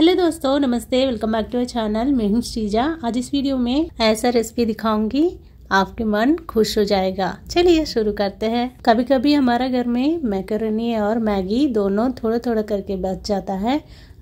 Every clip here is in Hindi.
हेलो दोस्तों नमस्ते welcome back to our channel मैं हूं श्रीजा आज इस वीडियो में ऐसा रेसिपी दिखाऊंगी आपके मन खुश हो जाएगा चलिए शुरू करते हैं कभी कभी हमारा घर में मैकरोनी और मैगी दोनों थोड़ा थोड़ा करके बच जाता है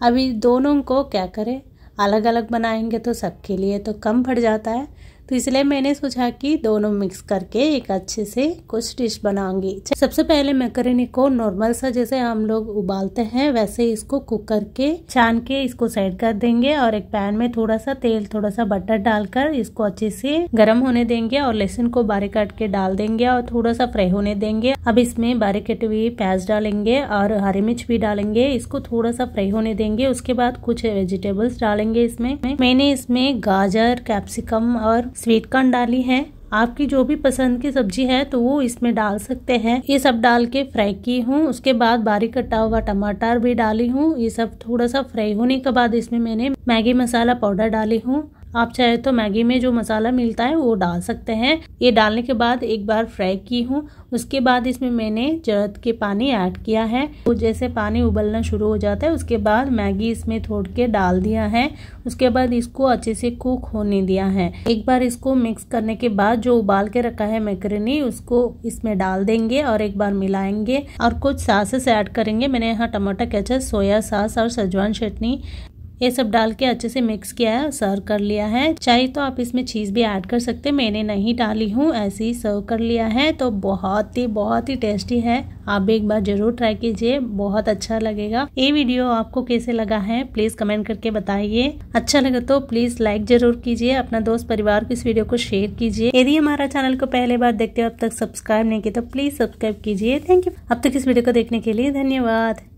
अभी दोनों को क्या करें अलग अलग बनाएंगे तो सबके लिए तो कम पड़ जाता है तो इसलिए मैंने सोचा कि दोनों मिक्स करके एक अच्छे से कुछ डिश बनाऊंगी सबसे पहले मैकरनी को नॉर्मल सा जैसे हम लोग उबालते हैं वैसे इसको कुक करके छान के इसको साइड कर देंगे और एक पैन में थोड़ा सा तेल थोड़ा सा बटर डालकर इसको अच्छे से गर्म होने देंगे और लहसुन को बारीक काट के डाल देंगे और थोड़ा सा फ्राई होने देंगे अब इसमें बारीक कटी हुई प्याज डालेंगे और हरी मिर्च भी डालेंगे इसको थोड़ा सा फ्राई होने देंगे उसके बाद कुछ वेजिटेबल्स डालेंगे इसमें मैंने इसमें गाजर कैप्सिकम और स्वीट कॉर्न डाली है आपकी जो भी पसंद की सब्जी है तो वो इसमें डाल सकते हैं ये सब डाल के फ्राई की हूँ उसके बाद बारीक कटा हुआ टमाटर भी डाली हूँ ये सब थोड़ा सा फ्राई होने के बाद इसमें मैंने मैगी मसाला पाउडर डाली हूँ आप चाहे तो मैगी में जो मसाला मिलता है वो डाल सकते हैं ये डालने के बाद एक बार फ्राई की हूँ उसके बाद इसमें मैंने जरद के पानी ऐड किया है तो जैसे पानी उबलना शुरू हो जाता है उसके बाद मैगी इसमें थोड़ के डाल दिया है उसके बाद इसको अच्छे से कुक होने दिया है एक बार इसको मिक्स करने के बाद जो उबाल के रखा है मैकरनी उसको इसमें डाल देंगे और एक बार मिलाएंगे और कुछ सासेस ऐड करेंगे मैंने यहाँ टमाटर केचप सोया सास और सजवान चटनी ये सब डाल के अच्छे से मिक्स किया है और सर्व कर लिया है चाहे तो आप इसमें चीज़ भी ऐड कर सकते मैंने नहीं डाली हूँ ऐसे ही सर्व कर लिया है तो बहुत ही बहुत ही टेस्टी है आप भी एक बार जरूर ट्राई कीजिए बहुत अच्छा लगेगा ये वीडियो आपको कैसे लगा है प्लीज कमेंट करके बताइए अच्छा लगा तो प्लीज लाइक जरूर कीजिए अपना दोस्त परिवार को इस वीडियो को शेयर कीजिए यदि हमारा चैनल को पहले बार देखते हो अब तक सब्सक्राइब नहीं किया तो प्लीज सब्सक्राइब कीजिए थैंक यू अब तक इस वीडियो को देखने के लिए धन्यवाद